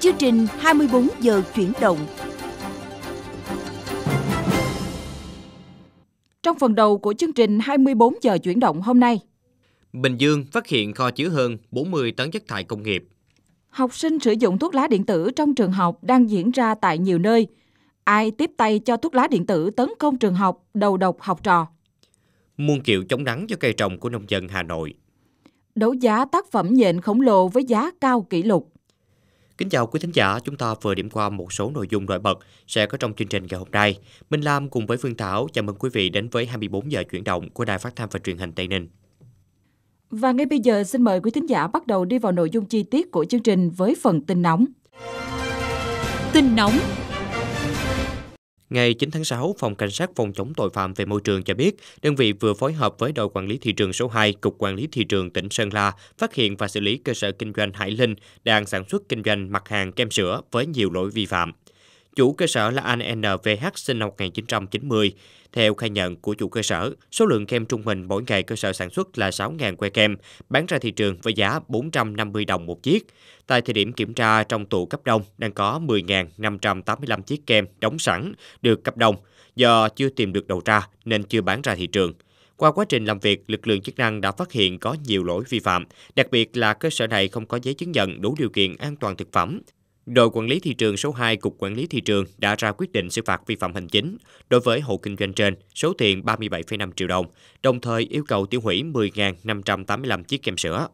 Chương trình 24 giờ chuyển động. Trong phần đầu của chương trình 24 giờ chuyển động hôm nay, Bình Dương phát hiện kho chứa hơn 40 tấn chất thải công nghiệp. Học sinh sử dụng thuốc lá điện tử trong trường học đang diễn ra tại nhiều nơi. Ai tiếp tay cho thuốc lá điện tử tấn công trường học, đầu độc học trò? Muôn kiệu chống nắng cho cây trồng của nông dân Hà Nội. Đấu giá tác phẩm nhện khổng lồ với giá cao kỷ lục. Kính chào quý thính giả, chúng ta vừa điểm qua một số nội dung nổi bật sẽ có trong chương trình ngày hôm nay. Minh Lam cùng với Phương Thảo chào mừng quý vị đến với 24 giờ chuyển động của Đài Phát thanh và Truyền hình Tây Ninh. Và ngay bây giờ xin mời quý thính giả bắt đầu đi vào nội dung chi tiết của chương trình với phần tin nóng. Tin nóng Ngày 9 tháng 6, Phòng Cảnh sát phòng chống tội phạm về môi trường cho biết, đơn vị vừa phối hợp với đội quản lý thị trường số 2, Cục Quản lý Thị trường tỉnh Sơn La, phát hiện và xử lý cơ sở kinh doanh Hải Linh đang sản xuất kinh doanh mặt hàng kem sữa với nhiều lỗi vi phạm. Chủ cơ sở là anh NVH sinh năm 1990. Theo khai nhận của chủ cơ sở, số lượng kem trung bình mỗi ngày cơ sở sản xuất là 6.000 que kem, bán ra thị trường với giá 450 đồng một chiếc. Tại thời điểm kiểm tra trong tủ cấp đông đang có 10.585 chiếc kem đóng sẵn được cấp đông, do chưa tìm được đầu ra nên chưa bán ra thị trường. Qua quá trình làm việc, lực lượng chức năng đã phát hiện có nhiều lỗi vi phạm, đặc biệt là cơ sở này không có giấy chứng nhận đủ điều kiện an toàn thực phẩm, Đội quản lý thị trường số 2 Cục Quản lý Thị trường đã ra quyết định xử phạt vi phạm hành chính đối với hộ kinh doanh trên số tiền 37,5 triệu đồng, đồng thời yêu cầu tiêu hủy 10.585 chiếc kem sữa.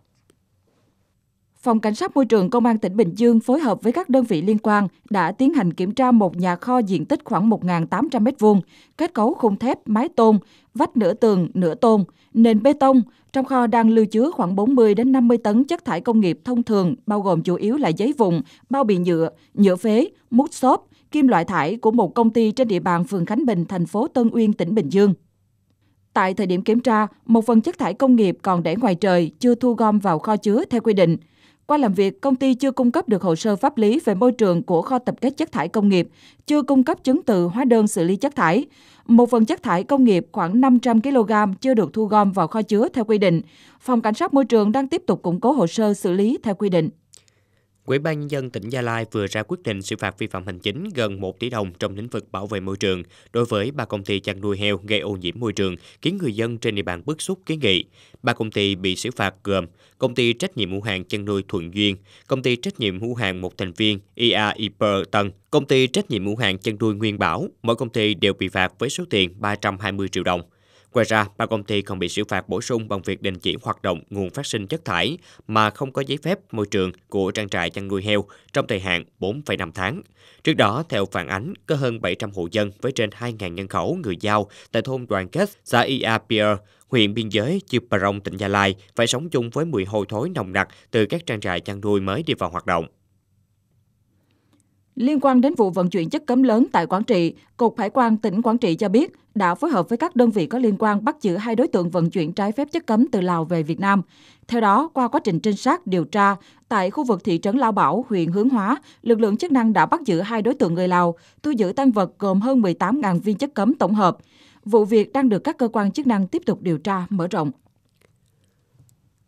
Phòng Cảnh sát Môi trường Công an tỉnh Bình Dương phối hợp với các đơn vị liên quan đã tiến hành kiểm tra một nhà kho diện tích khoảng 1.800 m2, kết cấu khung thép, mái tôn, vách nửa tường, nửa tôn, nền bê tông. Trong kho đang lưu chứa khoảng 40 đến 50 tấn chất thải công nghiệp thông thường, bao gồm chủ yếu là giấy vụn, bao bì nhựa, nhựa phế, mút xốp, kim loại thải của một công ty trên địa bàn phường Khánh Bình, thành phố Tân Uyên, tỉnh Bình Dương. Tại thời điểm kiểm tra, một phần chất thải công nghiệp còn để ngoài trời chưa thu gom vào kho chứa theo quy định – qua làm việc, công ty chưa cung cấp được hồ sơ pháp lý về môi trường của kho tập kết chất thải công nghiệp, chưa cung cấp chứng từ hóa đơn xử lý chất thải. Một phần chất thải công nghiệp khoảng 500 kg chưa được thu gom vào kho chứa theo quy định. Phòng Cảnh sát Môi trường đang tiếp tục củng cố hồ sơ xử lý theo quy định. Ủy ban nhân dân tỉnh Gia Lai vừa ra quyết định xử phạt vi phạm hành chính gần 1 tỷ đồng trong lĩnh vực bảo vệ môi trường đối với ba công ty chăn nuôi heo gây ô nhiễm môi trường, khiến người dân trên địa bàn bức xúc kiến nghị. Ba công ty bị xử phạt gồm công ty trách nhiệm hữu hạn chăn nuôi Thuận Duyên, công ty trách nhiệm hữu hạn một thành viên IA e tân, công ty trách nhiệm hữu hạn chăn nuôi Nguyên Bảo. Mỗi công ty đều bị phạt với số tiền 320 triệu đồng. Ngoài ra, ba công ty còn bị xử phạt bổ sung bằng việc đình chỉ hoạt động nguồn phát sinh chất thải mà không có giấy phép môi trường của trang trại chăn nuôi heo trong thời hạn 4,5 tháng. Trước đó, theo phản ánh, có hơn 700 hộ dân với trên 2.000 nhân khẩu người Giao tại thôn Đoàn Kết, xã Ia Pier, huyện biên giới Chư Prong, tỉnh Gia Lai phải sống chung với mùi hôi thối nồng nặc từ các trang trại chăn nuôi mới đi vào hoạt động. Liên quan đến vụ vận chuyển chất cấm lớn tại Quảng Trị, Cục Hải quan tỉnh Quảng Trị cho biết đã phối hợp với các đơn vị có liên quan bắt giữ hai đối tượng vận chuyển trái phép chất cấm từ Lào về Việt Nam. Theo đó, qua quá trình trinh sát điều tra, tại khu vực thị trấn Lao Bảo, huyện Hướng Hóa, lực lượng chức năng đã bắt giữ hai đối tượng người Lào, thu giữ tăng vật gồm hơn 18.000 viên chất cấm tổng hợp. Vụ việc đang được các cơ quan chức năng tiếp tục điều tra, mở rộng.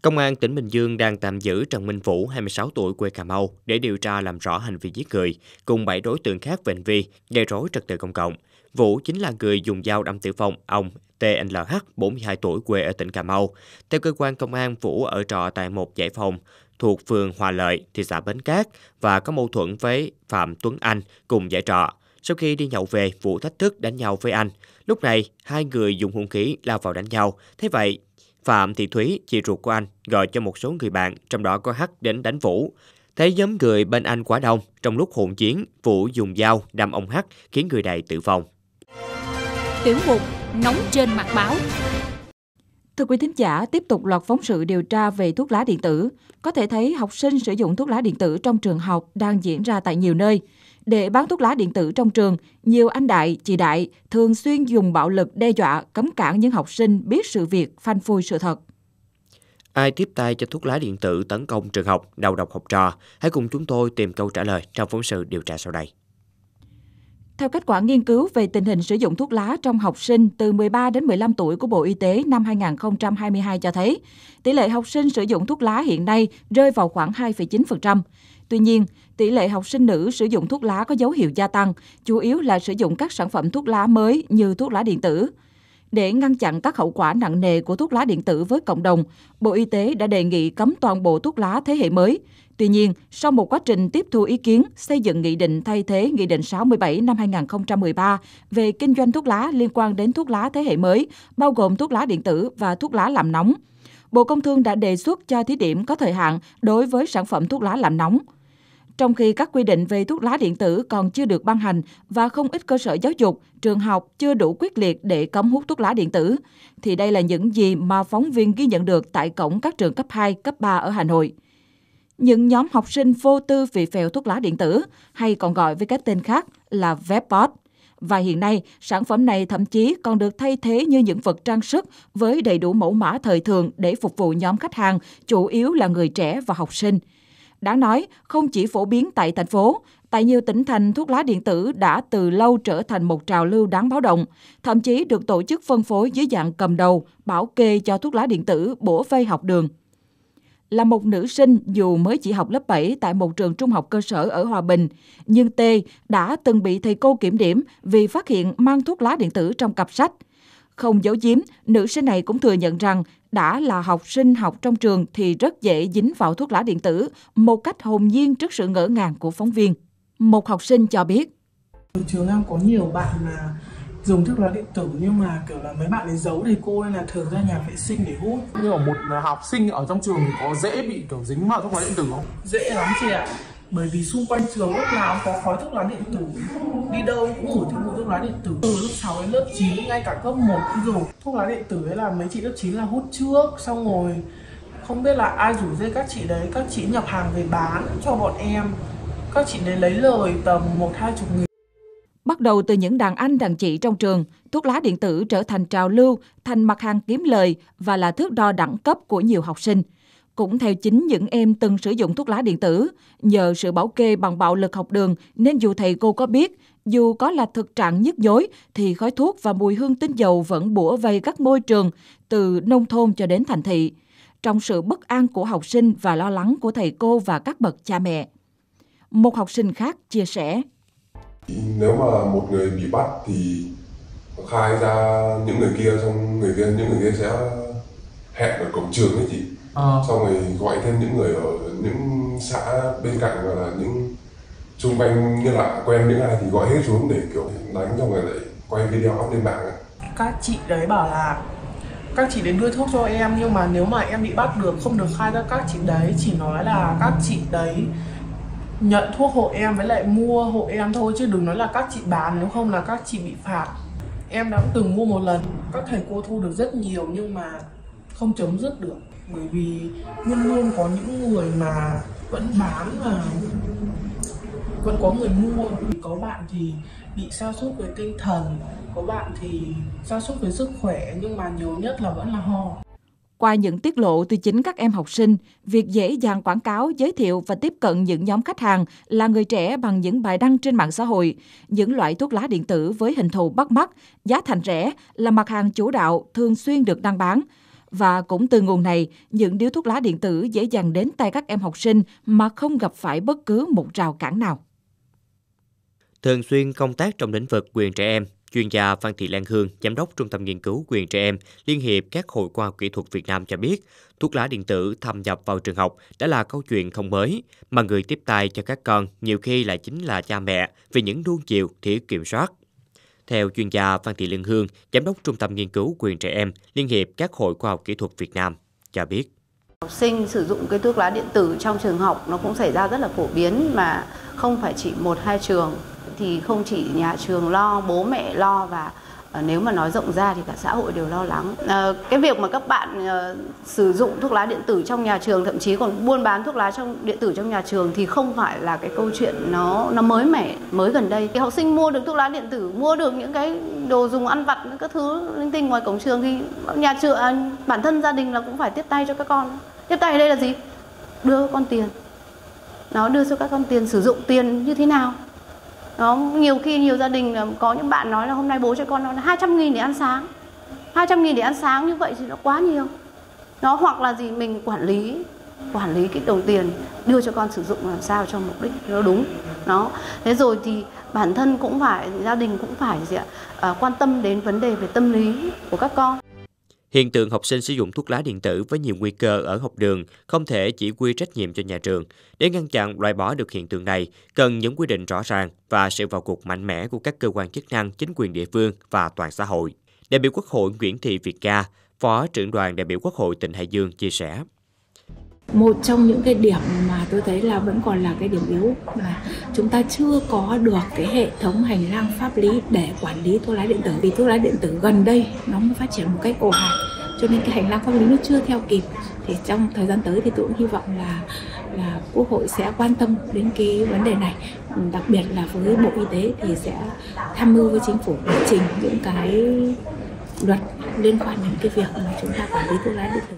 Công an tỉnh Bình Dương đang tạm giữ Trần Minh Vũ, 26 tuổi, quê Cà Mau, để điều tra làm rõ hành vi giết người, cùng 7 đối tượng khác về hành vi gây rối trật tự công cộng. Vũ chính là người dùng dao đâm tử vong ông TNLH, 42 tuổi, quê ở tỉnh Cà Mau. Theo cơ quan công an, Vũ ở trọ tại một giải phòng thuộc phường Hòa Lợi, thị xã Bến Cát và có mâu thuẫn với Phạm Tuấn Anh cùng giải trọ. Sau khi đi nhậu về, Vũ thách thức đánh nhau với anh. Lúc này, hai người dùng hung khí lao vào đánh nhau. Thế vậy, Phạm Thị Thúy, chị ruột của anh, gọi cho một số người bạn, trong đó có Hắc đến đánh Vũ. Thấy nhóm người bên anh quá đông, trong lúc hỗn chiến, Vũ dùng dao đâm ông Hắc khiến người này tử vong. Tiểu mục Nóng trên mặt báo Thưa quý thính giả, tiếp tục loạt phóng sự điều tra về thuốc lá điện tử. Có thể thấy học sinh sử dụng thuốc lá điện tử trong trường học đang diễn ra tại nhiều nơi. Để bán thuốc lá điện tử trong trường, nhiều anh đại, chị đại thường xuyên dùng bạo lực đe dọa, cấm cản những học sinh biết sự việc, phanh phui sự thật. Ai tiếp tay cho thuốc lá điện tử tấn công trường học, đầu độc học trò? Hãy cùng chúng tôi tìm câu trả lời trong phóng sự điều tra sau đây. Theo kết quả nghiên cứu về tình hình sử dụng thuốc lá trong học sinh từ 13 đến 15 tuổi của Bộ Y tế năm 2022 cho thấy, tỷ lệ học sinh sử dụng thuốc lá hiện nay rơi vào khoảng 2,9%. Tuy nhiên, tỷ lệ học sinh nữ sử dụng thuốc lá có dấu hiệu gia tăng, chủ yếu là sử dụng các sản phẩm thuốc lá mới như thuốc lá điện tử. Để ngăn chặn các hậu quả nặng nề của thuốc lá điện tử với cộng đồng, Bộ Y tế đã đề nghị cấm toàn bộ thuốc lá thế hệ mới, Tuy nhiên, sau một quá trình tiếp thu ý kiến xây dựng nghị định thay thế Nghị định 67 năm 2013 về kinh doanh thuốc lá liên quan đến thuốc lá thế hệ mới, bao gồm thuốc lá điện tử và thuốc lá làm nóng, Bộ Công Thương đã đề xuất cho thí điểm có thời hạn đối với sản phẩm thuốc lá làm nóng. Trong khi các quy định về thuốc lá điện tử còn chưa được ban hành và không ít cơ sở giáo dục, trường học chưa đủ quyết liệt để cấm hút thuốc lá điện tử, thì đây là những gì mà phóng viên ghi nhận được tại cổng các trường cấp 2, cấp 3 ở Hà Nội những nhóm học sinh vô tư vì phèo thuốc lá điện tử hay còn gọi với các tên khác là Vapot. Và hiện nay, sản phẩm này thậm chí còn được thay thế như những vật trang sức với đầy đủ mẫu mã thời thường để phục vụ nhóm khách hàng, chủ yếu là người trẻ và học sinh. Đáng nói, không chỉ phổ biến tại thành phố, tại nhiều tỉnh thành thuốc lá điện tử đã từ lâu trở thành một trào lưu đáng báo động, thậm chí được tổ chức phân phối dưới dạng cầm đầu, bảo kê cho thuốc lá điện tử bổ vây học đường là một nữ sinh dù mới chỉ học lớp 7 tại một trường trung học cơ sở ở Hòa Bình, nhưng T đã từng bị thầy cô kiểm điểm vì phát hiện mang thuốc lá điện tử trong cặp sách. Không giấu giếm, nữ sinh này cũng thừa nhận rằng đã là học sinh học trong trường thì rất dễ dính vào thuốc lá điện tử một cách hồn nhiên trước sự ngỡ ngàng của phóng viên. Một học sinh cho biết. Trường em có nhiều bạn mà dùng thuốc lá điện tử nhưng mà kiểu là mấy bạn ấy giấu thì cô nên là thường ra nhà vệ sinh để hút nhưng mà một học sinh ở trong trường có dễ bị kiểu dính vào thuốc lá điện tử không dễ lắm chị ạ à. bởi vì xung quanh trường lúc nào cũng có khói thuốc lá điện tử đi đâu cũng ngửi thấy mùi thuốc lá điện tử từ lớp 6 đến lớp 9 ngay cả cấp 1 cũng dùng thuốc lá điện tử ấy là mấy chị lớp 9 là hút trước xong rồi không biết là ai rủ dây các chị đấy các chị nhập hàng về bán cho bọn em các chị đấy lấy lời tầm một hai chục nghìn Bắt đầu từ những đàn anh đàn chị trong trường, thuốc lá điện tử trở thành trào lưu, thành mặt hàng kiếm lời và là thước đo đẳng cấp của nhiều học sinh. Cũng theo chính những em từng sử dụng thuốc lá điện tử, nhờ sự bảo kê bằng bạo lực học đường nên dù thầy cô có biết, dù có là thực trạng nhức nhối thì khói thuốc và mùi hương tinh dầu vẫn bủa vây các môi trường, từ nông thôn cho đến thành thị. Trong sự bất an của học sinh và lo lắng của thầy cô và các bậc cha mẹ. Một học sinh khác chia sẻ nếu mà một người bị bắt thì khai ra những người kia xong người kia những người kia sẽ hẹn ở cổng trường ấy chị à. xong rồi gọi thêm những người ở những xã bên cạnh và là những xung quanh như là quen những ai thì gọi hết xuống để kiểu đánh cho người lại quay video up lên mạng ấy. các chị đấy bảo là các chị đến đưa thuốc cho em nhưng mà nếu mà em bị bắt được không được khai ra các chị đấy chỉ nói là các chị đấy nhận thuốc hộ em với lại mua hộ em thôi chứ đừng nói là các chị bán nếu không là các chị bị phạt em đã từng mua một lần các thầy cô thu được rất nhiều nhưng mà không chấm dứt được bởi vì luôn luôn có những người mà vẫn bán và vẫn có người mua có bạn thì bị sa sút về tinh thần có bạn thì sa sút về sức khỏe nhưng mà nhiều nhất là vẫn là ho qua những tiết lộ từ chính các em học sinh, việc dễ dàng quảng cáo, giới thiệu và tiếp cận những nhóm khách hàng là người trẻ bằng những bài đăng trên mạng xã hội, những loại thuốc lá điện tử với hình thù bắt mắt, giá thành rẻ là mặt hàng chủ đạo thường xuyên được đăng bán. Và cũng từ nguồn này, những điếu thuốc lá điện tử dễ dàng đến tay các em học sinh mà không gặp phải bất cứ một rào cản nào. Thường xuyên công tác trong lĩnh vực quyền trẻ em, Chuyên gia Phan Thị Lan Hương, Giám đốc Trung tâm Nghiên cứu quyền trẻ em, Liên hiệp các hội khoa học kỹ thuật Việt Nam cho biết, thuốc lá điện tử thâm nhập vào trường học đã là câu chuyện không mới, mà người tiếp tay cho các con nhiều khi lại chính là cha mẹ vì những nuông chiều thiếu kiểm soát. Theo chuyên gia Phan Thị Liên Hương, Giám đốc Trung tâm Nghiên cứu quyền trẻ em, Liên hiệp các hội khoa học kỹ thuật Việt Nam, cho biết. Học sinh sử dụng cái thuốc lá điện tử trong trường học nó cũng xảy ra rất là phổ biến mà không phải chỉ một hai trường thì không chỉ nhà trường lo bố mẹ lo và ờ, nếu mà nói rộng ra thì cả xã hội đều lo lắng à, cái việc mà các bạn à, sử dụng thuốc lá điện tử trong nhà trường thậm chí còn buôn bán thuốc lá trong điện tử trong nhà trường thì không phải là cái câu chuyện nó nó mới mẻ mới gần đây thì học sinh mua được thuốc lá điện tử mua được những cái đồ dùng ăn vặt các thứ linh tinh ngoài cổng trường thì nhà trường à, bản thân gia đình là cũng phải tiếp tay cho các con tiếp tay ở đây là gì đưa con tiền nó đưa cho các con tiền sử dụng tiền như thế nào nó nhiều khi nhiều gia đình có những bạn nói là hôm nay bố cho con nó 200 nghìn để ăn sáng 200 nghìn để ăn sáng như vậy thì nó quá nhiều nó hoặc là gì mình quản lý quản lý cái đồng tiền đưa cho con sử dụng làm sao cho mục đích nó đúng nó thế rồi thì bản thân cũng phải gia đình cũng phải gì ạ à, quan tâm đến vấn đề về tâm lý của các con Hiện tượng học sinh sử dụng thuốc lá điện tử với nhiều nguy cơ ở học đường không thể chỉ quy trách nhiệm cho nhà trường. Để ngăn chặn loại bỏ được hiện tượng này, cần những quy định rõ ràng và sự vào cuộc mạnh mẽ của các cơ quan chức năng, chính quyền địa phương và toàn xã hội. Đại biểu Quốc hội Nguyễn Thị Việt Ca, Phó trưởng đoàn đại biểu Quốc hội tỉnh Hải Dương chia sẻ một trong những cái điểm mà tôi thấy là vẫn còn là cái điểm yếu là chúng ta chưa có được cái hệ thống hành lang pháp lý để quản lý thuốc lá điện tử vì thuốc lá điện tử gần đây nó mới phát triển một cách ồ ạt cho nên cái hành lang pháp lý nó chưa theo kịp thì trong thời gian tới thì tôi cũng hy vọng là là quốc hội sẽ quan tâm đến cái vấn đề này đặc biệt là với bộ y tế thì sẽ tham mưu với chính phủ để trình những cái luật liên quan đến cái việc mà chúng ta quản lý thuốc lá điện tử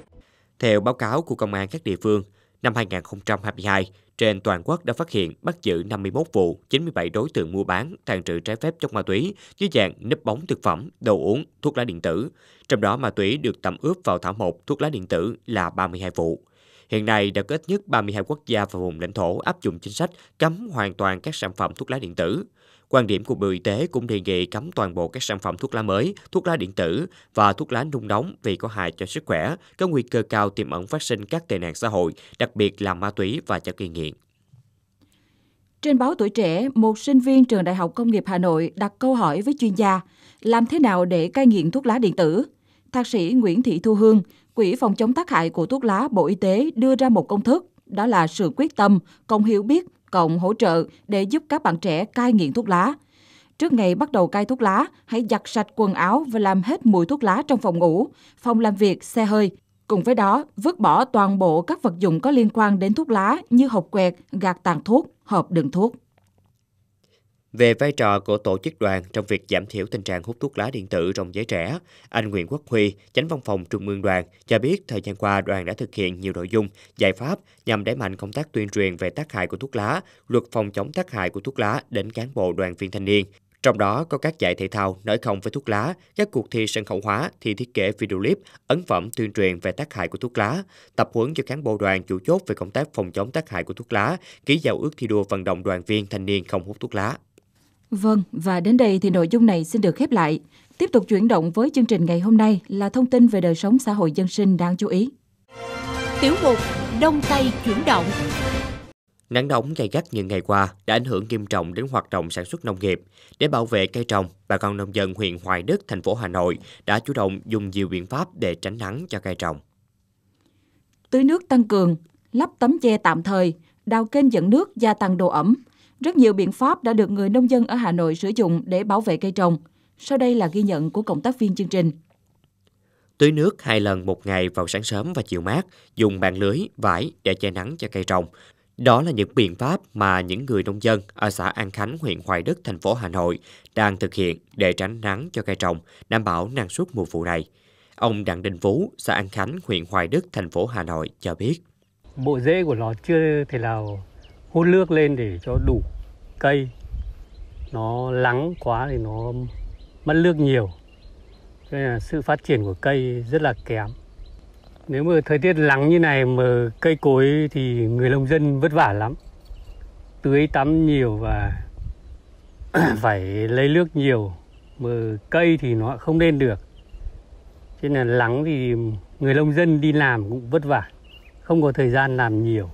theo báo cáo của công an các địa phương, năm 2022, trên toàn quốc đã phát hiện bắt giữ 51 vụ, 97 đối tượng mua bán, tàn trữ trái phép chất ma túy dưới dạng nếp bóng thực phẩm, đồ uống, thuốc lá điện tử. Trong đó ma túy được tẩm ướp vào thảo mộc, thuốc lá điện tử là 32 vụ. Hiện nay đã có ít nhất 32 quốc gia và vùng lãnh thổ áp dụng chính sách cấm hoàn toàn các sản phẩm thuốc lá điện tử. Quan điểm của Bộ Y tế cũng đề nghị cấm toàn bộ các sản phẩm thuốc lá mới, thuốc lá điện tử và thuốc lá nung nóng vì có hại cho sức khỏe, có nguy cơ cao tiềm ẩn phát sinh các tệ nạn xã hội, đặc biệt là ma túy và chất gây nghiện. Trên báo Tuổi Trẻ, một sinh viên trường Đại học Công nghiệp Hà Nội đặt câu hỏi với chuyên gia, làm thế nào để cai nghiện thuốc lá điện tử? Thạc sĩ Nguyễn Thị Thu Hương, Quỹ phòng chống tác hại của thuốc lá Bộ Y tế đưa ra một công thức, đó là sự quyết tâm, công hiểu biết cộng hỗ trợ để giúp các bạn trẻ cai nghiện thuốc lá. Trước ngày bắt đầu cai thuốc lá, hãy giặt sạch quần áo và làm hết mùi thuốc lá trong phòng ngủ, phòng làm việc, xe hơi. Cùng với đó, vứt bỏ toàn bộ các vật dụng có liên quan đến thuốc lá như hộp quẹt, gạt tàn thuốc, hộp đựng thuốc. Về vai trò của tổ chức đoàn trong việc giảm thiểu tình trạng hút thuốc lá điện tử trong giới trẻ, anh Nguyễn Quốc Huy, chánh văn phòng Trung ương đoàn, cho biết thời gian qua đoàn đã thực hiện nhiều nội dung, giải pháp nhằm đẩy mạnh công tác tuyên truyền về tác hại của thuốc lá, luật phòng chống tác hại của thuốc lá đến cán bộ đoàn viên thanh niên. Trong đó có các giải thể thao nói không với thuốc lá, các cuộc thi sân khấu hóa, thi thiết kế video clip, ấn phẩm tuyên truyền về tác hại của thuốc lá, tập huấn cho cán bộ đoàn chủ chốt về công tác phòng chống tác hại của thuốc lá, ký giao ước thi đua vận động đoàn viên thanh niên không hút thuốc lá. Vâng, và đến đây thì nội dung này xin được khép lại. Tiếp tục chuyển động với chương trình ngày hôm nay là thông tin về đời sống xã hội dân sinh đáng chú ý. Tiểu mục Đông Tây chuyển động Nắng nóng gay gắt những ngày qua đã ảnh hưởng nghiêm trọng đến hoạt động sản xuất nông nghiệp. Để bảo vệ cây trồng, bà con nông dân huyện Hoài Đức, thành phố Hà Nội đã chủ động dùng nhiều biện pháp để tránh nắng cho cây trồng. Tưới nước tăng cường, lắp tấm che tạm thời, đào kênh dẫn nước gia tăng độ ẩm, rất nhiều biện pháp đã được người nông dân ở Hà Nội sử dụng để bảo vệ cây trồng. Sau đây là ghi nhận của cộng tác viên chương trình. Tưới nước hai lần một ngày vào sáng sớm và chiều mát, dùng bàn lưới, vải để che nắng cho cây trồng. Đó là những biện pháp mà những người nông dân ở xã An Khánh, huyện Hoài Đức, thành phố Hà Nội đang thực hiện để tránh nắng cho cây trồng, đảm bảo năng suất mùa vụ này. Ông Đặng Đình Phú, xã An Khánh, huyện Hoài Đức, thành phố Hà Nội cho biết. Bộ rễ của nó chưa thể nào hút nước lên để cho đủ cây nó lắng quá thì nó mất nước nhiều cho nên là sự phát triển của cây rất là kém nếu mà thời tiết lắng như này mà cây cối thì người nông dân vất vả lắm tưới tắm nhiều và phải lấy nước nhiều mà cây thì nó không lên được cho nên là lắng thì người nông dân đi làm cũng vất vả không có thời gian làm nhiều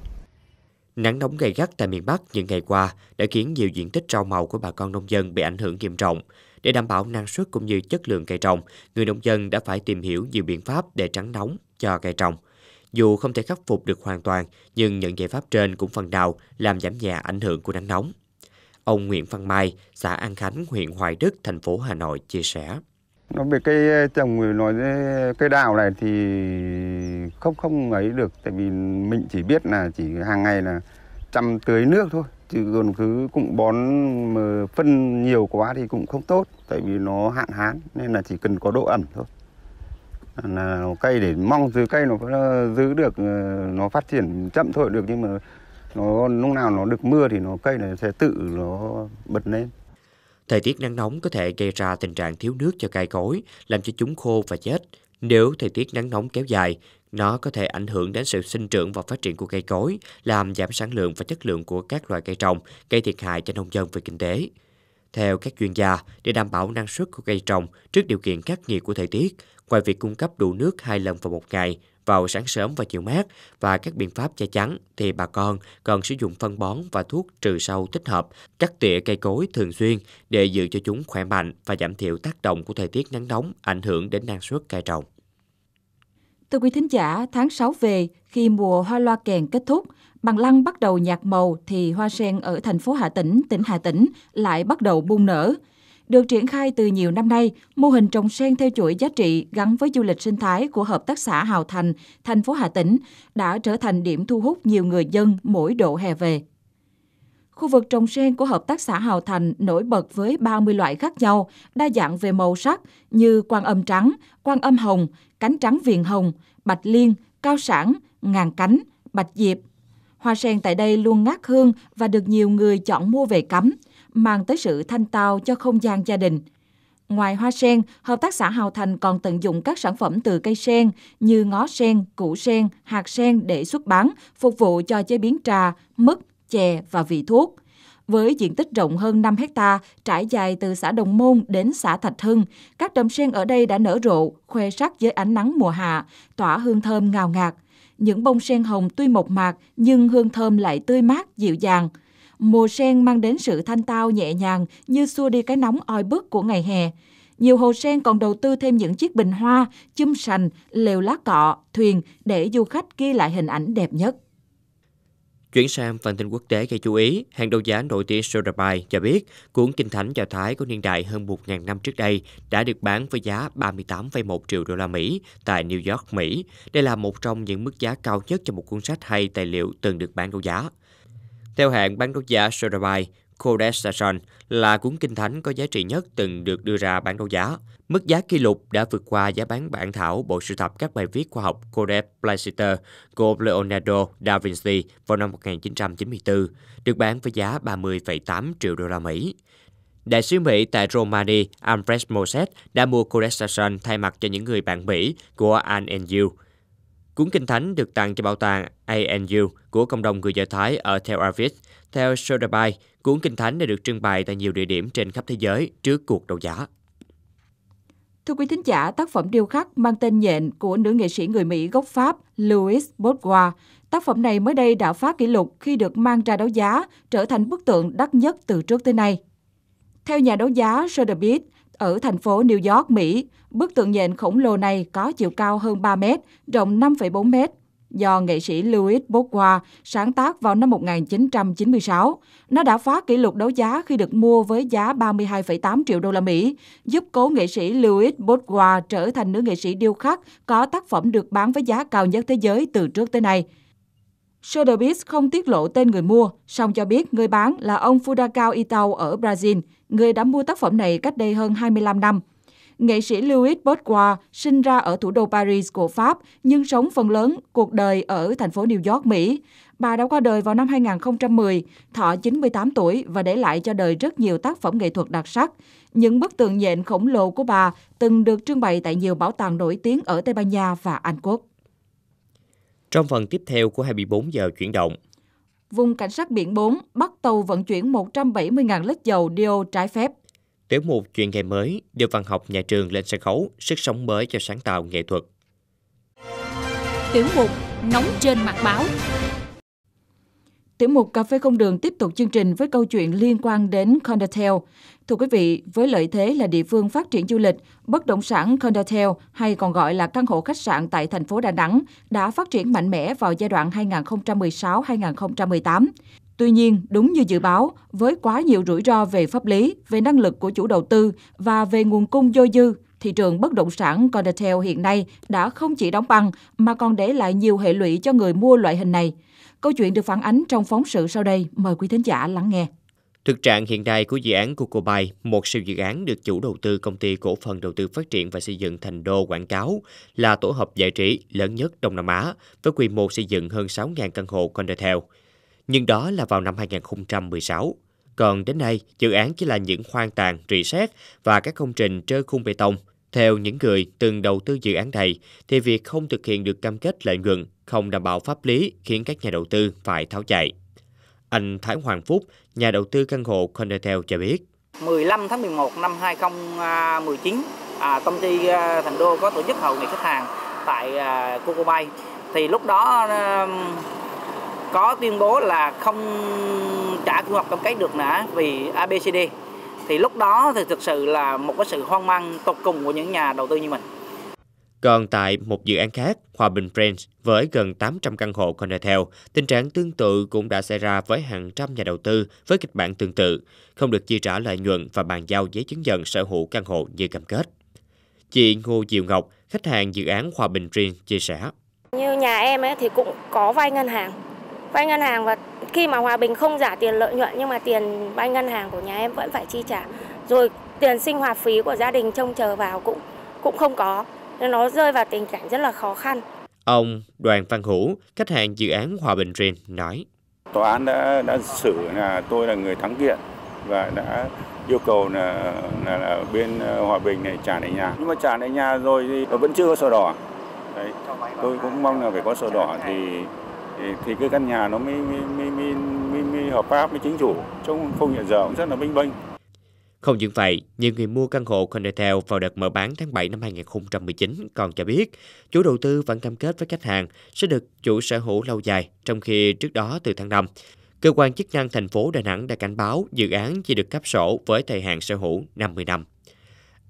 Nắng nóng gay gắt tại miền Bắc những ngày qua đã khiến nhiều diện tích rau màu của bà con nông dân bị ảnh hưởng nghiêm trọng. Để đảm bảo năng suất cũng như chất lượng cây trồng, người nông dân đã phải tìm hiểu nhiều biện pháp để tránh nóng cho cây trồng. Dù không thể khắc phục được hoàn toàn, nhưng những giải pháp trên cũng phần nào làm giảm nhẹ ảnh hưởng của nắng nóng. Ông Nguyễn Văn Mai, xã An Khánh, huyện Hoài Đức, thành phố Hà Nội chia sẻ nó về cây trồng nói ờ, cây đào này thì không không ấy được tại vì mình chỉ biết là chỉ hàng ngày là chăm tưới nước thôi chứ còn cứ cũng bón ờ, phân nhiều quá thì cũng không tốt tại vì nó hạn hán nên là chỉ cần có độ ẩm thôi là cây để mong giữ cây nó giữ được ờ, nó phát triển chậm thôi được nhưng mà nó lúc nào nó được mưa thì nó cây này sẽ tự nó bật lên Thời tiết nắng nóng có thể gây ra tình trạng thiếu nước cho cây cối, làm cho chúng khô và chết. Nếu thời tiết nắng nóng kéo dài, nó có thể ảnh hưởng đến sự sinh trưởng và phát triển của cây cối, làm giảm sản lượng và chất lượng của các loại cây trồng, gây thiệt hại cho nông dân về kinh tế. Theo các chuyên gia, để đảm bảo năng suất của cây trồng trước điều kiện khắc nghiệt của thời tiết, ngoài việc cung cấp đủ nước hai lần vào một ngày, vào sáng sớm và chiều mát và các biện pháp che chắn thì bà con cần sử dụng phân bón và thuốc trừ sâu thích hợp, cắt tỉa cây cối thường xuyên để giữ cho chúng khỏe mạnh và giảm thiểu tác động của thời tiết nắng nóng ảnh hưởng đến năng suất cây trồng. Thưa quý thính giả, tháng 6 về, khi mùa hoa loa kèn kết thúc, bằng lăng bắt đầu nhạt màu thì hoa sen ở thành phố Hà Tĩnh, tỉnh Hà Tĩnh lại bắt đầu bung nở. Được triển khai từ nhiều năm nay, mô hình trồng sen theo chuỗi giá trị gắn với du lịch sinh thái của Hợp tác xã Hào Thành, thành phố Hà Tĩnh đã trở thành điểm thu hút nhiều người dân mỗi độ hè về. Khu vực trồng sen của Hợp tác xã Hào Thành nổi bật với 30 loại khác nhau, đa dạng về màu sắc như quan âm trắng, quan âm hồng, cánh trắng viền hồng, bạch liên, cao sản, ngàn cánh, bạch diệp. Hoa sen tại đây luôn ngát hương và được nhiều người chọn mua về cắm – mang tới sự thanh tao cho không gian gia đình. Ngoài hoa sen, hợp tác xã Hào Thành còn tận dụng các sản phẩm từ cây sen như ngó sen, củ sen, hạt sen để xuất bán, phục vụ cho chế biến trà, mứt, chè và vị thuốc. Với diện tích rộng hơn 5 hecta, trải dài từ xã Đồng Môn đến xã Thạch Hưng, các đầm sen ở đây đã nở rộ, khoe sắc dưới ánh nắng mùa hạ, tỏa hương thơm ngào ngạt. Những bông sen hồng tuy mộc mạc nhưng hương thơm lại tươi mát, dịu dàng – Mùa sen mang đến sự thanh tao nhẹ nhàng như xua đi cái nóng oi bức của ngày hè. Nhiều hồ sen còn đầu tư thêm những chiếc bình hoa, chum sành, lều lá cọ, thuyền để du khách ghi lại hình ảnh đẹp nhất. Chuyển sang phần tin quốc tế gây chú ý, hàng đầu giá nổi tiếng Soderby cho biết cuốn Kinh Thánh Do Thái có niên đại hơn 1.000 năm trước đây đã được bán với giá 38,1 triệu đô la Mỹ tại New York, Mỹ. Đây là một trong những mức giá cao nhất cho một cuốn sách hay tài liệu từng được bán đấu giá. Theo hạng bán đấu giá Sotheby, Kodesation là cuốn kinh thánh có giá trị nhất từng được đưa ra bán đấu giá. Mức giá kỷ lục đã vượt qua giá bán bản thảo bộ sưu tập các bài viết khoa học Codex Placister của Leonardo da Vinci vào năm 1994, được bán với giá 30,8 triệu đô la Mỹ. Đại sứ Mỹ tại Romania, Alfred Moses đã mua Codex Station thay mặt cho những người bạn Mỹ của Anne and Cuốn Kinh Thánh được tặng cho bảo tàng ANU của cộng đồng người Do Thái ở Tel Aviv. Theo Soderby, cuốn Kinh Thánh đã được trưng bày tại nhiều địa điểm trên khắp thế giới trước cuộc đấu giá. Thưa quý thính giả, tác phẩm điêu khắc mang tên nhện của nữ nghệ sĩ người Mỹ gốc Pháp Louis Bourgeois. Tác phẩm này mới đây đã phá kỷ lục khi được mang ra đấu giá, trở thành bức tượng đắt nhất từ trước tới nay. Theo nhà đấu giá Sotheby's, ở thành phố New York, Mỹ, bức tượng nhện khổng lồ này có chiều cao hơn 3 mét, rộng 5,4 mét, do nghệ sĩ Louis Bourgeois sáng tác vào năm 1996. Nó đã phá kỷ lục đấu giá khi được mua với giá 32,8 triệu đô la Mỹ, giúp cố nghệ sĩ Louis Bourgeois trở thành nữ nghệ sĩ điêu khắc có tác phẩm được bán với giá cao nhất thế giới từ trước tới nay. Sotheby's không tiết lộ tên người mua, song cho biết người bán là ông Fudakao Itau ở Brazil – người đã mua tác phẩm này cách đây hơn 25 năm. Nghệ sĩ Louis Bourgeois sinh ra ở thủ đô Paris của Pháp nhưng sống phần lớn cuộc đời ở thành phố New York, Mỹ. Bà đã qua đời vào năm 2010, thọ 98 tuổi và để lại cho đời rất nhiều tác phẩm nghệ thuật đặc sắc. Những bức tượng nhện khổng lồ của bà từng được trưng bày tại nhiều bảo tàng nổi tiếng ở Tây Ban Nha và Anh Quốc. Trong phần tiếp theo của 24 giờ chuyển động, vùng cảnh sát biển 4 bắt tàu vận chuyển 170.000 lít dầu đeo trái phép. Tiểu mục Chuyện ngày mới đưa văn học nhà trường lên sân khấu, sức sống mới cho sáng tạo nghệ thuật. Tiểu mục Nóng trên mặt báo Tiểu mục Cà phê không đường tiếp tục chương trình với câu chuyện liên quan đến Condotel. Thưa quý vị, với lợi thế là địa phương phát triển du lịch, bất động sản Condotel hay còn gọi là căn hộ khách sạn tại thành phố Đà Nẵng đã phát triển mạnh mẽ vào giai đoạn 2016-2018. Tuy nhiên, đúng như dự báo, với quá nhiều rủi ro về pháp lý, về năng lực của chủ đầu tư và về nguồn cung dôi dư, thị trường bất động sản Condotel hiện nay đã không chỉ đóng băng mà còn để lại nhiều hệ lụy cho người mua loại hình này – Câu chuyện được phản ánh trong phóng sự sau đây. Mời quý thính giả lắng nghe. Thực trạng hiện nay của dự án Google Bay, một siêu dự án được chủ đầu tư công ty cổ phần đầu tư phát triển và xây dựng Thành Đô quảng cáo, là tổ hợp giải trí lớn nhất Đông Nam Á với quy mô xây dựng hơn 6.000 căn hộ Condotel. Nhưng đó là vào năm 2016. Còn đến nay, dự án chỉ là những hoang tàn, rỉ sét và các công trình trơ khung bê tông – theo những người từng đầu tư dự án này, thì việc không thực hiện được cam kết lợi nhuận không đảm bảo pháp lý khiến các nhà đầu tư phải tháo chạy. Anh Thái Hoàng Phúc, nhà đầu tư căn hộ Condotel cho biết. 15 tháng 11 năm 2019, à, công ty à, Thành Đô có tổ chức hội nghị khách hàng tại à, Coco Bay. Thì lúc đó à, có tuyên bố là không trả quy hoạch cam kết được nữa vì ABCD thì lúc đó thì thực sự là một cái sự hoang mang tột cùng của những nhà đầu tư như mình. Còn tại một dự án khác, Hòa Bình Friends với gần 800 căn hộ condotel, tình trạng tương tự cũng đã xảy ra với hàng trăm nhà đầu tư với kịch bản tương tự, không được chi trả lợi nhuận và bàn giao giấy chứng nhận sở hữu căn hộ như cam kết. Chị Ngô Diệu Ngọc, khách hàng dự án Hòa Bình Friends chia sẻ. Như nhà em ấy thì cũng có vay ngân hàng, vay ngân hàng và khi mà Hòa Bình không giả tiền lợi nhuận nhưng mà tiền vay ngân hàng của nhà em vẫn phải chi trả. Rồi tiền sinh hoạt phí của gia đình trông chờ vào cũng cũng không có. Nên nó rơi vào tình cảnh rất là khó khăn. Ông Đoàn Văn Hữu, khách hàng dự án Hòa Bình Dream nói. Tòa án đã đã xử là tôi là người thắng kiện và đã yêu cầu là, là, là bên Hòa Bình này trả lại nhà. Nhưng mà trả lại nhà rồi thì vẫn chưa có sổ đỏ. Đấy, tôi cũng mong là phải có sổ đỏ thì thì cái căn nhà nó mới mới, mới, mới, mới, mới hợp pháp mới chính chủ trong không hiện giờ cũng rất là minh bênh không những vậy, nhiều người mua căn hộ Condotel vào đợt mở bán tháng 7 năm 2019 còn cho biết chủ đầu tư vẫn cam kết với khách hàng sẽ được chủ sở hữu lâu dài, trong khi trước đó từ tháng 5, cơ quan chức năng thành phố Đà Nẵng đã cảnh báo dự án chỉ được cấp sổ với thời hạn sở hữu 50 năm.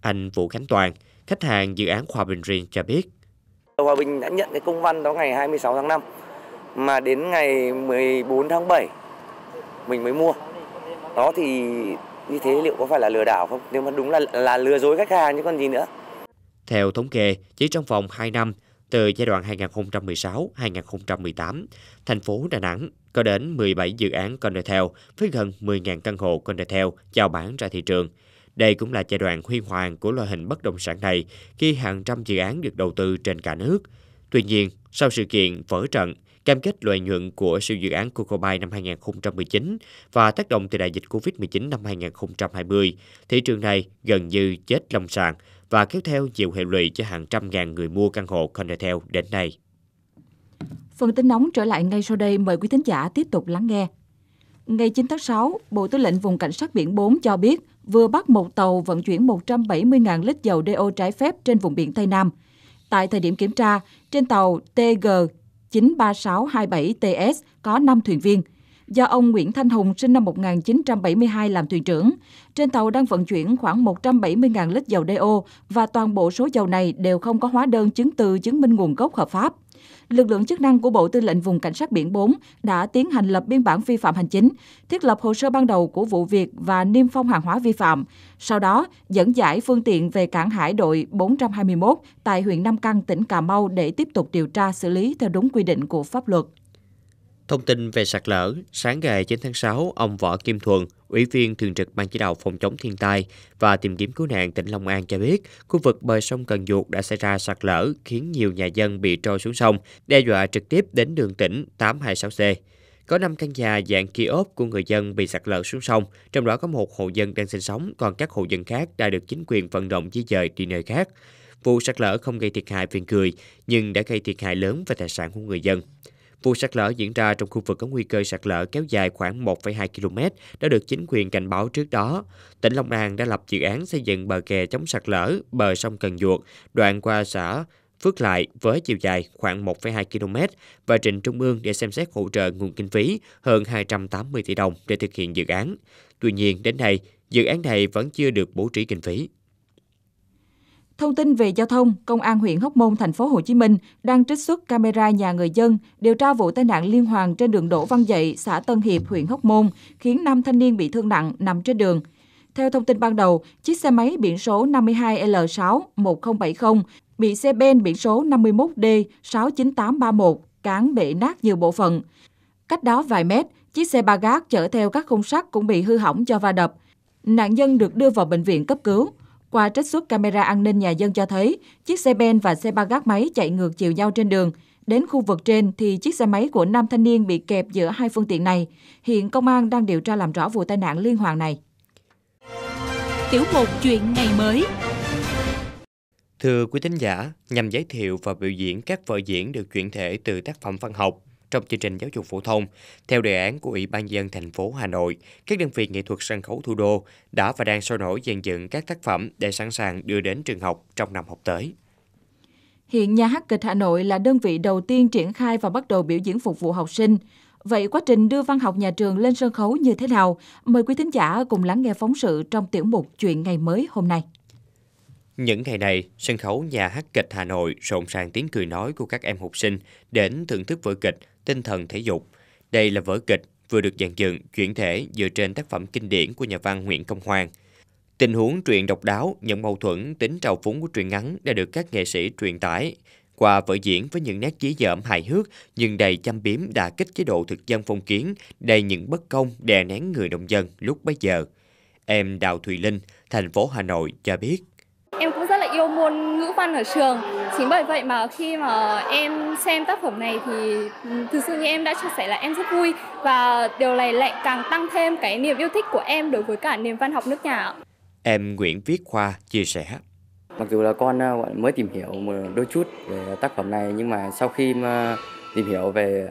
Anh Vũ Khánh Toàn, khách hàng dự án Hòa Bình Riêng cho biết. Hòa Bình đã nhận cái công văn đó ngày 26 tháng 5 mà đến ngày 14 tháng 7 mình mới mua đó thì như thế liệu có phải là lừa đảo không nếu mà đúng là là lừa dối khách hàng chứ còn gì nữa theo thống kê chỉ trong vòng 2 năm từ giai đoạn 2016-2018, thành phố Đà Nẵng có đến 17 dự án condotel với gần 10.000 căn hộ condotel chào bán ra thị trường. Đây cũng là giai đoạn huy hoàng của loại hình bất động sản này khi hàng trăm dự án được đầu tư trên cả nước. Tuy nhiên, sau sự kiện vỡ trận cam kết lợi nhuận của siêu dự án Cocobay năm 2019 và tác động từ đại dịch Covid-19 năm 2020, thị trường này gần như chết long sàn và kéo theo nhiều hệ lụy cho hàng trăm ngàn người mua căn hộ Condotel đến nay. Phần tin nóng trở lại ngay sau đây mời quý thính giả tiếp tục lắng nghe. Ngày 9 tháng 6, Bộ Tư lệnh Vùng Cảnh sát Biển 4 cho biết vừa bắt một tàu vận chuyển 170.000 lít dầu DO trái phép trên vùng biển Tây Nam. Tại thời điểm kiểm tra, trên tàu TG 93627TS có 5 thuyền viên. Do ông Nguyễn Thanh Hùng sinh năm 1972 làm thuyền trưởng, trên tàu đang vận chuyển khoảng 170.000 lít dầu DO và toàn bộ số dầu này đều không có hóa đơn chứng từ chứng minh nguồn gốc hợp pháp lực lượng chức năng của Bộ Tư lệnh Vùng Cảnh sát Biển 4 đã tiến hành lập biên bản vi phạm hành chính, thiết lập hồ sơ ban đầu của vụ việc và niêm phong hàng hóa vi phạm. Sau đó, dẫn giải phương tiện về cảng hải đội 421 tại huyện Nam Căn, tỉnh Cà Mau để tiếp tục điều tra xử lý theo đúng quy định của pháp luật. Thông tin về sạt lở, sáng ngày 9 tháng 6, ông Võ Kim Thuận, Ủy viên Thường trực Ban Chỉ đạo Phòng chống thiên tai và tìm kiếm cứu nạn tỉnh Long An cho biết, khu vực bờ sông Cần Duột đã xảy ra sạt lở khiến nhiều nhà dân bị trôi xuống sông, đe dọa trực tiếp đến đường tỉnh 826C. Có 5 căn nhà dạng kia ốp của người dân bị sạt lở xuống sông, trong đó có một hộ dân đang sinh sống, còn các hộ dân khác đã được chính quyền vận động di dời đi nơi khác. Vụ sạt lở không gây thiệt hại về người, nhưng đã gây thiệt hại lớn về tài sản của người dân. Vụ sạt lở diễn ra trong khu vực có nguy cơ sạt lở kéo dài khoảng 1,2 km đã được chính quyền cảnh báo trước đó. Tỉnh Long An đã lập dự án xây dựng bờ kè chống sạt lở bờ sông Cần Duột, đoạn qua xã Phước Lại với chiều dài khoảng 1,2 km và trình Trung ương để xem xét hỗ trợ nguồn kinh phí hơn 280 tỷ đồng để thực hiện dự án. Tuy nhiên, đến nay, dự án này vẫn chưa được bố trí kinh phí. Thông tin về giao thông, Công an huyện Hóc Môn, thành phố Hồ Chí Minh đang trích xuất camera nhà người dân điều tra vụ tai nạn liên hoàn trên đường Đỗ Văn Dậy, xã Tân Hiệp, huyện Hóc Môn, khiến 5 thanh niên bị thương nặng nằm trên đường. Theo thông tin ban đầu, chiếc xe máy biển số 52L6-1070 bị xe ben biển số 51D69831 cán bể nát nhiều bộ phận. Cách đó vài mét, chiếc xe ba gác chở theo các khung sắt cũng bị hư hỏng cho va đập. Nạn nhân được đưa vào bệnh viện cấp cứu. Qua trích xuất camera an ninh nhà dân cho thấy, chiếc xe ben và xe ba gác máy chạy ngược chiều nhau trên đường. Đến khu vực trên thì chiếc xe máy của nam thanh niên bị kẹp giữa hai phương tiện này. Hiện công an đang điều tra làm rõ vụ tai nạn liên hoàn này. Tiểu mục chuyện ngày mới Thưa quý thính giả, nhằm giới thiệu và biểu diễn các vở diễn được chuyển thể từ tác phẩm văn học, trong chương trình giáo dục phổ thông. Theo đề án của Ủy ban dân thành phố Hà Nội, các đơn vị nghệ thuật sân khấu thủ đô đã và đang sôi nổi dàn dựng các tác phẩm để sẵn sàng đưa đến trường học trong năm học tới. Hiện Nhà hát kịch Hà Nội là đơn vị đầu tiên triển khai và bắt đầu biểu diễn phục vụ học sinh. Vậy quá trình đưa văn học nhà trường lên sân khấu như thế nào? Mời quý thính giả cùng lắng nghe phóng sự trong tiểu mục Chuyện ngày mới hôm nay. Những ngày này, sân khấu nhà hát kịch Hà Nội rộn ràng tiếng cười nói của các em học sinh đến thưởng thức vở kịch tinh thần thể dục. Đây là vở kịch vừa được dàn dựng, chuyển thể dựa trên tác phẩm kinh điển của nhà văn Nguyễn Công Hoàng. Tình huống truyện độc đáo, những mâu thuẫn tính trào phúng của truyện ngắn đã được các nghệ sĩ truyền tải qua vở diễn với những nét dí dởm hài hước nhưng đầy chăm biếm đà kích chế độ thực dân phong kiến, đầy những bất công đè nén người nông dân lúc bấy giờ. Em Đào Thùy Linh, thành phố Hà Nội cho biết. Em cũng rất là yêu môn ngữ văn ở trường chính bởi vậy mà khi mà em xem tác phẩm này thì ừ, thực sự như em đã chia sẻ là em rất vui và điều này lại càng tăng thêm cái niềm yêu thích của em đối với cả nền văn học nước nhà em Nguyễn Viết Khoa chia sẻ mặc dù là con ờ, mới tìm hiểu một đôi chút về tác phẩm này nhưng mà sau khi mà tìm hiểu về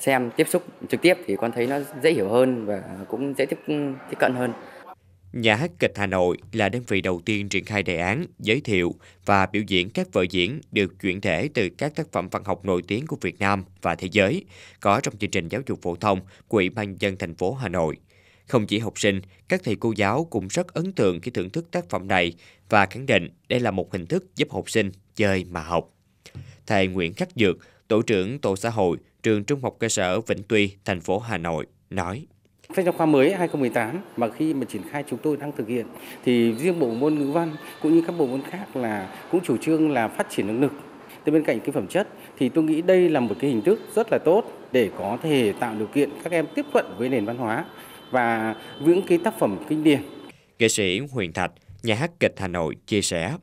xem tiếp xúc trực tiếp thì con thấy nó dễ hiểu hơn và cũng dễ tiếp ừ, tiếp cận hơn Nhà hát kịch Hà Nội là đơn vị đầu tiên triển khai đề án, giới thiệu và biểu diễn các vở diễn được chuyển thể từ các tác phẩm văn học nổi tiếng của Việt Nam và thế giới, có trong chương trình giáo dục phổ thông của Ủy ban dân thành phố Hà Nội. Không chỉ học sinh, các thầy cô giáo cũng rất ấn tượng khi thưởng thức tác phẩm này và khẳng định đây là một hình thức giúp học sinh chơi mà học. Thầy Nguyễn Khắc Dược, Tổ trưởng Tổ xã hội, trường Trung học cơ sở Vĩnh Tuy, thành phố Hà Nội, nói. Sách giáo khoa mới 2018 mà khi mà triển khai chúng tôi đang thực hiện thì riêng bộ môn ngữ văn cũng như các bộ môn khác là cũng chủ trương là phát triển năng lực. Từ bên cạnh cái phẩm chất thì tôi nghĩ đây là một cái hình thức rất là tốt để có thể tạo điều kiện các em tiếp cận với nền văn hóa và những cái tác phẩm kinh điển. Nghệ sĩ Huyền Thạch, nhà hát kịch Hà Nội chia sẻ.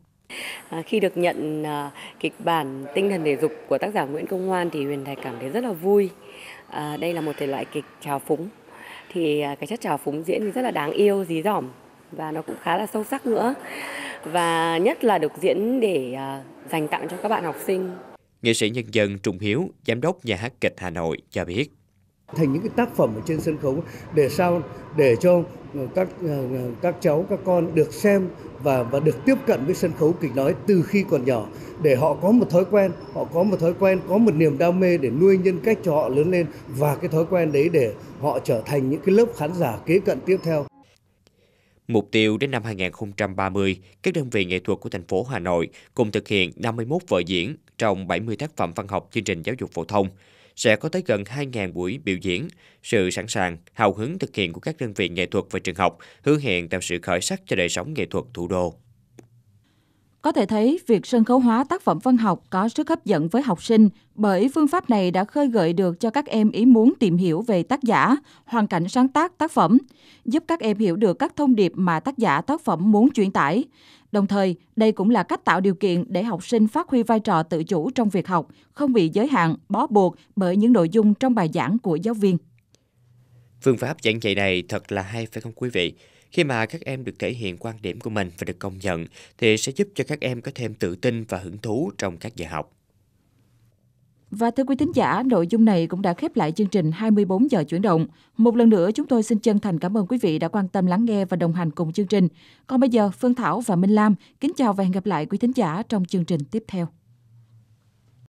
À, khi được nhận à, kịch bản Tinh thần thể dục của tác giả Nguyễn Công Hoan thì Huyền Thạch cảm thấy rất là vui. À, đây là một thể loại kịch trào phúng thì à, cái chất trào phúng diễn thì rất là đáng yêu dí dỏm và nó cũng khá là sâu sắc nữa và nhất là được diễn để à, dành tặng cho các bạn học sinh. Nghệ sĩ nhân dân Trung Hiếu, giám đốc nhà hát kịch Hà Nội cho biết thành những cái tác phẩm ở trên sân khấu để sao để cho các à, các cháu các con được xem và và được tiếp cận với sân khấu kịch nói từ khi còn nhỏ để họ có một thói quen họ có một thói quen có một niềm đam mê để nuôi nhân cách cho họ lớn lên và cái thói quen đấy để họ trở thành những cái lớp khán giả kế cận tiếp theo Mục tiêu đến năm 2030, các đơn vị nghệ thuật của thành phố Hà Nội cùng thực hiện 51 vở diễn trong 70 tác phẩm văn học chương trình giáo dục phổ thông, sẽ có tới gần 2.000 buổi biểu diễn. Sự sẵn sàng, hào hứng thực hiện của các đơn vị nghệ thuật và trường học hứa hẹn tạo sự khởi sắc cho đời sống nghệ thuật thủ đô. Có thể thấy, việc sân khấu hóa tác phẩm văn học có sức hấp dẫn với học sinh bởi phương pháp này đã khơi gợi được cho các em ý muốn tìm hiểu về tác giả, hoàn cảnh sáng tác tác phẩm, giúp các em hiểu được các thông điệp mà tác giả tác phẩm muốn truyền tải. Đồng thời, đây cũng là cách tạo điều kiện để học sinh phát huy vai trò tự chủ trong việc học, không bị giới hạn, bó buộc bởi những nội dung trong bài giảng của giáo viên. Phương pháp giảng dạy này thật là hay phải không quý vị? Khi mà các em được thể hiện quan điểm của mình và được công nhận thì sẽ giúp cho các em có thêm tự tin và hứng thú trong các giờ học. Và thưa quý thính giả, nội dung này cũng đã khép lại chương trình 24 giờ chuyển động. Một lần nữa chúng tôi xin chân thành cảm ơn quý vị đã quan tâm lắng nghe và đồng hành cùng chương trình. Còn bây giờ, Phương Thảo và Minh Lam kính chào và hẹn gặp lại quý thính giả trong chương trình tiếp theo.